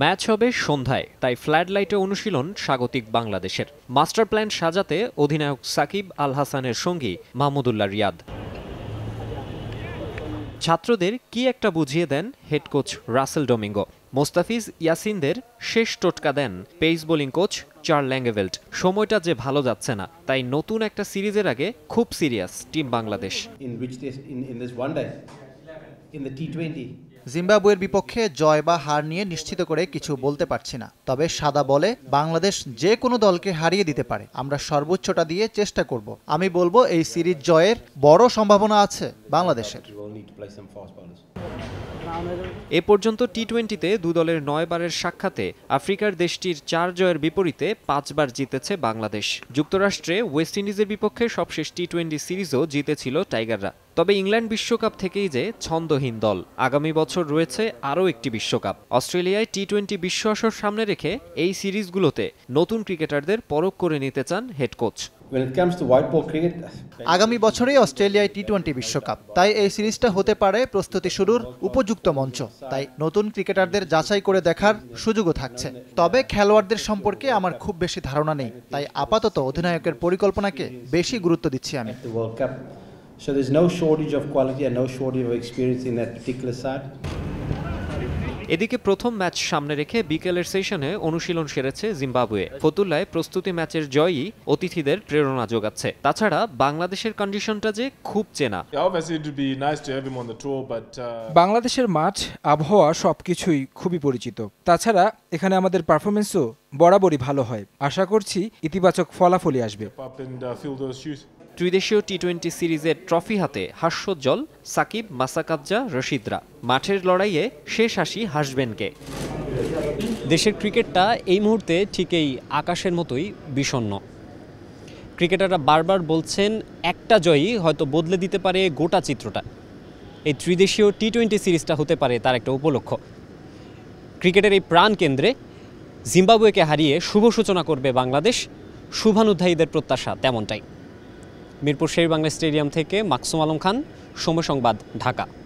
Match হবে সন্ধ্যায় তাই ফ্ল্যাড লাইটে অনুশীলন স্বাগতিক বাংলাদেশের মাস্টার প্ল্যান সাজাতে অধিনায়ক সাকিব আল হাসানের সঙ্গী মাহমুদুল্লাহ রিয়াদ ছাত্রদের কি একটা বুঝিয়ে দেন head coach Russell Domingo Mustafiz ইয়াসিনদের শেষ টোটকা দেন pace bowling coach Charl Langeveldt সময়টা যে ভালো যাচ্ছে না তাই নতুন একটা সিরিজের আগে খুব সিরিয়াস টিম বাংলাদেশ জিম্বাবুয়ের বিপক্ষে জয় বা হার নিয়ে নিশ্চিত করে কিছু বলতে পারছি না তবে সাদা বলে বাংলাদেশ যে কোনো দলকে হারিয়ে দিতে পারে আমরা সর্বোচ্চটা দিয়ে চেষ্টা করব আমি বলবো এই সিরিজ জয়ের বড় সম্ভাবনা আছে বাংলাদেশের এ পর্যন্ত টি টোয়েন্টিতে দু দলের নয় বারের সাক্ষাতে আফ্রিকার দেশটির চার জয়ের বিপরীতে পাঁচবার জিতেছে বাংলাদেশ যুক্তরাষ্ট্রে ওয়েস্ট ইন্ডিজের বিপক্ষে সবশেষ টি টোয়েন্টি সিরিজও জিতেছিল টাইগাররা তবে ইংল্যান্ড বিশ্বকাপ থেকেই যে ছন্দহীন দল আগামী বছর রয়েছে আরও একটি বিশ্বকাপ অস্ট্রেলিয়ায় টি টোয়েন্টি বিশ্ব আসর সামনে রেখে এই সিরিজগুলোতে নতুন ক্রিকেটারদের পরখ করে নিতে চান হেড কোচ আগামী বছরেই অস্ট্রেলিয়ায় টি টোয়েন্টি বিশ্বকাপ তাই এই সিরিজটা হতে পারে প্রস্তুতি শুরুর উপযুক্ত মঞ্চ তাই নতুন ক্রিকেটারদের যাচাই করে দেখার সুযোগও থাকছে তবে খেলোয়াড়দের সম্পর্কে আমার খুব বেশি ধারণা নেই তাই আপাতত অধিনায়কের পরিকল্পনাকে বেশি গুরুত্ব দিচ্ছি আমি So there's no shortage of quality and no shortage of experience in that particular side. এদিকে প্রথম ম্যাচ সামনে রেখে বিকেলের সেশনে অনুশীলন সেরেছে জিম্বাবুয়ে ফতুল্লায় প্রস্তুতি ম্যাচের জয়ই অতিথিদের প্রেরণা যোগাচ্ছে তাছাড়া বাংলাদেশের কন্ডিশনটা যে খুব চেনা uh, বাংলাদেশের মাঠ আবহাওয়া সবকিছুই খুবই পরিচিত তাছাড়া এখানে আমাদের পারফরমেন্সও বরাবরই ভালো হয় আশা করছি ইতিবাচক ফলাফলই আসবে ত্রিদেশীয় টি টোয়েন্টি সিরিজের ট্রফি হাতে হাস্যোজ্জ্বল সাকিব মাসাকাবজা রশিদরা মাঠের লড়াইয়ে শেষ হাসি হাসবেন কে দেশের ক্রিকেটটা এই মুহূর্তে ঠিক এই আকাশের মতোই বিষণ্ন ক্রিকেটাররা বারবার বলছেন একটা জয়ই হয়তো বদলে দিতে পারে গোটা চিত্রটা এই ত্রিদেশীয় টি টোয়েন্টি সিরিজটা হতে পারে তার একটা উপলক্ষ ক্রিকেটের এই প্রাণ কেন্দ্রে জিম্বাবুয়েকে হারিয়ে শুভ সূচনা করবে বাংলাদেশ শুভানুধ্যায়ীদের প্রত্যাশা তেমনটাই মিরপুর বাংলা স্টেডিয়াম থেকে মাকসুম আলম খান সময় সংবাদ ঢাকা